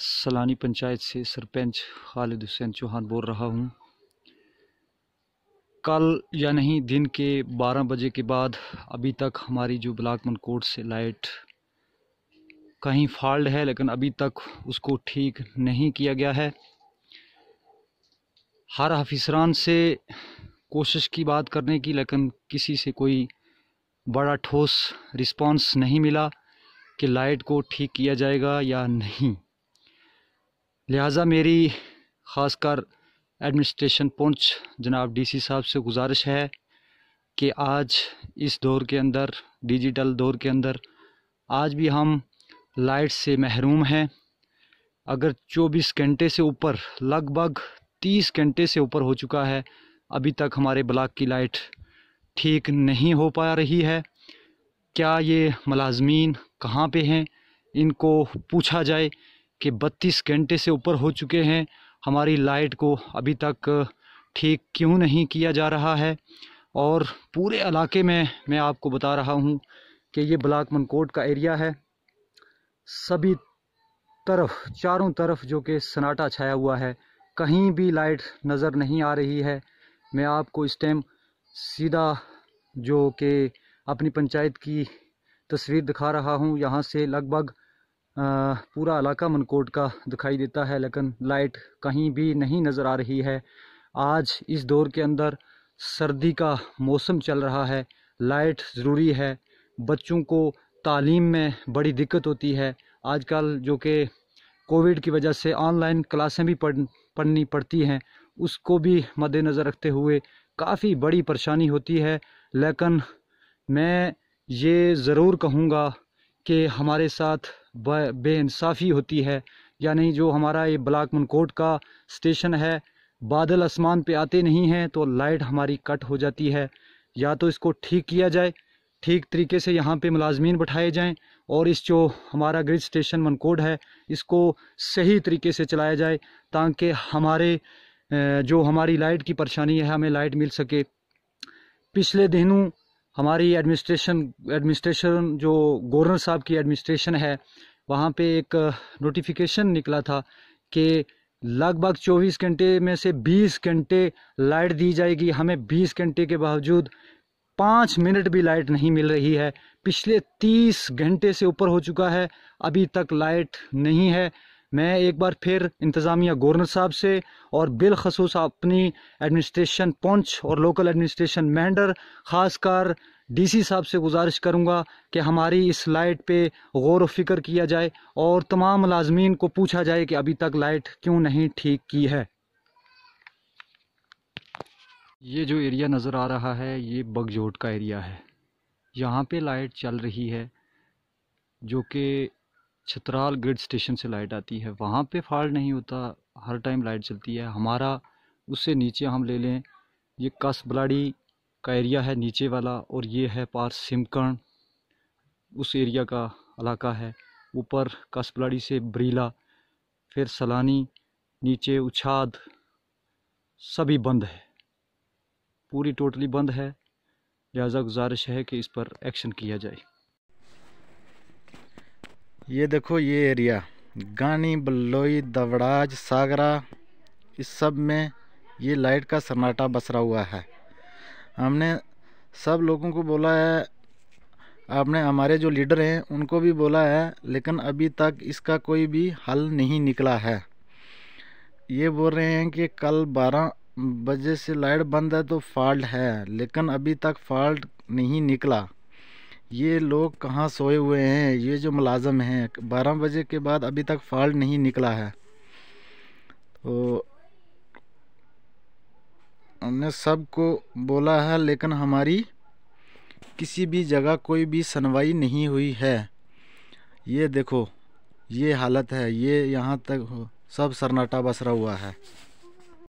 सलानी पंचायत से सरपंच खालिद हुसैन चौहान बोल रहा हूँ कल या नहीं दिन के 12 बजे के बाद अभी तक हमारी जो ब्लाक मनकोट से लाइट कहीं फॉल्ट है लेकिन अभी तक उसको ठीक नहीं किया गया है हर अफिसरान से कोशिश की बात करने की लेकिन किसी से कोई बड़ा ठोस रिस्पांस नहीं मिला कि लाइट को ठीक किया जाएगा या नहीं लिहाजा मेरी ख़ासकर एडमिनिस्ट्रेशन पुंछ जनाब डीसी साहब से गुजारिश है कि आज इस दौर के अंदर डिजिटल दौर के अंदर आज भी हम लाइट से महरूम हैं अगर 24 घंटे से ऊपर लगभग 30 घंटे से ऊपर हो चुका है अभी तक हमारे ब्लाक की लाइट ठीक नहीं हो पा रही है क्या ये मलाजमीन कहाँ पे हैं इनको पूछा जाए कि 32 घंटे से ऊपर हो चुके हैं हमारी लाइट को अभी तक ठीक क्यों नहीं किया जा रहा है और पूरे इलाके में मैं आपको बता रहा हूँ कि ये ब्लाक मनकोट का एरिया है सभी तरफ चारों तरफ जो कि सन्नाटा छाया हुआ है कहीं भी लाइट नज़र नहीं आ रही है मैं आपको इस टाइम सीधा जो कि अपनी पंचायत की तस्वीर दिखा रहा हूँ यहाँ से लगभग पूरा इलाका मनकोट का दिखाई देता है लेकिन लाइट कहीं भी नहीं नज़र आ रही है आज इस दौर के अंदर सर्दी का मौसम चल रहा है लाइट ज़रूरी है बच्चों को तालीम में बड़ी दिक्कत होती है आजकल जो कि कोविड की वजह से ऑनलाइन क्लासें भी पढ़ पढ़नी पड़ती हैं उसको भी मद्देनज़र रखते हुए काफ़ी बड़ी परेशानी होती है लेकिन मैं ये ज़रूर कहूँगा कि हमारे साथ बेानसाफ़ी होती है यानी जो हमारा ये ब्लाक मनकोट का स्टेशन है बादल आसमान पे आते नहीं हैं तो लाइट हमारी कट हो जाती है या तो इसको ठीक किया जाए ठीक तरीके से यहाँ पे मुलाजमीन बैठाए जाएं और इस जो हमारा ग्रिड स्टेशन मनकोड है इसको सही तरीके से चलाया जाए ताकि हमारे जो हमारी लाइट की परेशानी है हमें लाइट मिल सके पिछले दिनों हमारी एडमिनिस्ट्रेशन एडमिनिस्ट्रेशन जो गवर्नर साहब की एडमिनिस्ट्रेशन है वहाँ पे एक नोटिफिकेशन uh, निकला था कि लगभग 24 घंटे में से 20 घंटे लाइट दी जाएगी हमें 20 घंटे के बावजूद पाँच मिनट भी लाइट नहीं मिल रही है पिछले 30 घंटे से ऊपर हो चुका है अभी तक लाइट नहीं है मैं एक बार फिर इंतज़ामिया गवर्नर साहब से और बिलखसूस अपनी एडमिनिस्ट्रेशन पंच और लोकल एडमिनिस्ट्रेशन मैंडर ख़ासकर डीसी साहब से गुजारिश करूंगा कि हमारी इस लाइट पे गौर व फिक्र किया जाए और तमाम मुलाजमीन को पूछा जाए कि अभी तक लाइट क्यों नहीं ठीक की है ये जो एरिया नज़र आ रहा है ये बगजोट का एरिया है यहाँ पे लाइट चल रही है जो कि छतराल ग्रिड स्टेशन से लाइट आती है वहाँ पे फॉल्ट नहीं होता हर टाइम लाइट चलती है हमारा उससे नीचे हम ले लें ये कस बलाड़ी का एरिया है नीचे वाला और ये है पार सिमकण उस एरिया का इलाका है ऊपर कस बलाड़ी से बरीला फिर सलानी नीचे उछाद सभी बंद है पूरी टोटली बंद है लिहाजा गुजारिश है कि इस पर एक्शन किया जाए ये देखो ये एरिया गानी बल्लोई दवड़ाज सागरा इस सब में ये लाइट का सन्नाटा बसरा हुआ है हमने सब लोगों को बोला है आपने हमारे जो लीडर हैं उनको भी बोला है लेकिन अभी तक इसका कोई भी हल नहीं निकला है ये बोल रहे हैं कि कल 12 बजे से लाइट बंद है तो फॉल्ट है लेकिन अभी तक फॉल्ट नहीं निकला ये लोग कहाँ सोए हुए हैं ये जो मुलाजम हैं बारह बजे के बाद अभी तक फॉल्ट नहीं निकला है तो हमने सबको बोला है लेकिन हमारी किसी भी जगह कोई भी सुनवाई नहीं हुई है ये देखो ये हालत है ये यहाँ तक सब सन्नाटा बसरा हुआ है